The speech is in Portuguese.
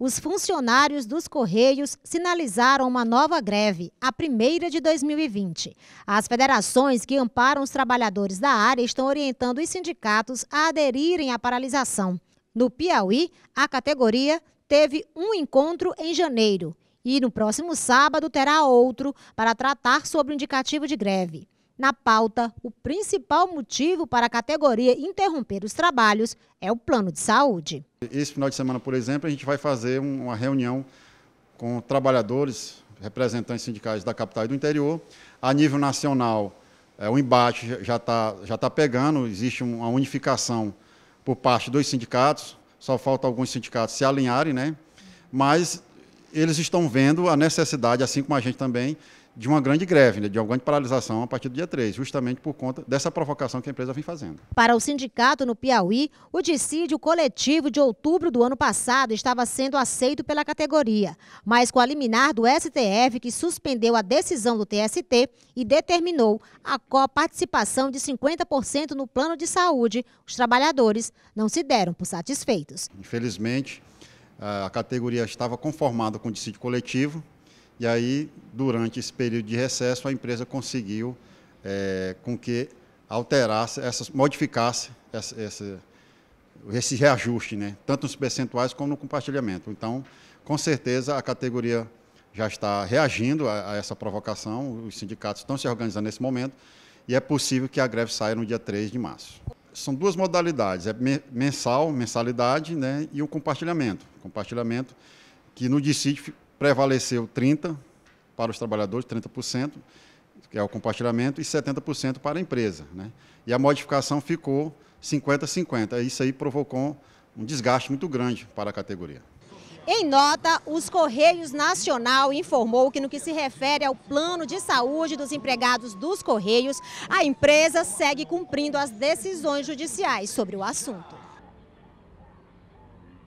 os funcionários dos Correios sinalizaram uma nova greve, a primeira de 2020. As federações que amparam os trabalhadores da área estão orientando os sindicatos a aderirem à paralisação. No Piauí, a categoria teve um encontro em janeiro e no próximo sábado terá outro para tratar sobre o indicativo de greve. Na pauta, o principal motivo para a categoria interromper os trabalhos é o plano de saúde. Esse final de semana, por exemplo, a gente vai fazer uma reunião com trabalhadores, representantes sindicais da capital e do interior. A nível nacional, é, o embate já está já tá pegando, existe uma unificação por parte dos sindicatos, só falta alguns sindicatos se alinharem, né? mas eles estão vendo a necessidade, assim como a gente também, de uma grande greve, né, de uma grande paralisação a partir do dia 3, justamente por conta dessa provocação que a empresa vem fazendo. Para o sindicato no Piauí, o dissídio coletivo de outubro do ano passado estava sendo aceito pela categoria, mas com a liminar do STF que suspendeu a decisão do TST e determinou a coparticipação de 50% no plano de saúde, os trabalhadores não se deram por satisfeitos. Infelizmente, a categoria estava conformada com o dissídio coletivo, e aí, durante esse período de recesso, a empresa conseguiu é, com que alterasse, essas, modificasse essa, essa, esse reajuste, né? tanto nos percentuais como no compartilhamento. Então, com certeza, a categoria já está reagindo a, a, essa provocação, os sindicatos estão se organizando nesse momento, e é possível que a greve saia no dia 3 de março. São duas modalidades, é mensal, mensalidade, né, e o compartilhamento. Compartilhamento que no dissídio prevaleceu 30% para os trabalhadores, 30%, que é o compartilhamento, e 70% para a empresa. Né? E a modificação ficou 50-50. É, isso aí provocou um desgaste muito grande para a categoria. Em nota, os Correios Nacional informou que no que se refere ao plano de saúde dos empregados dos Correios, a empresa segue cumprindo as decisões judiciais sobre o assunto.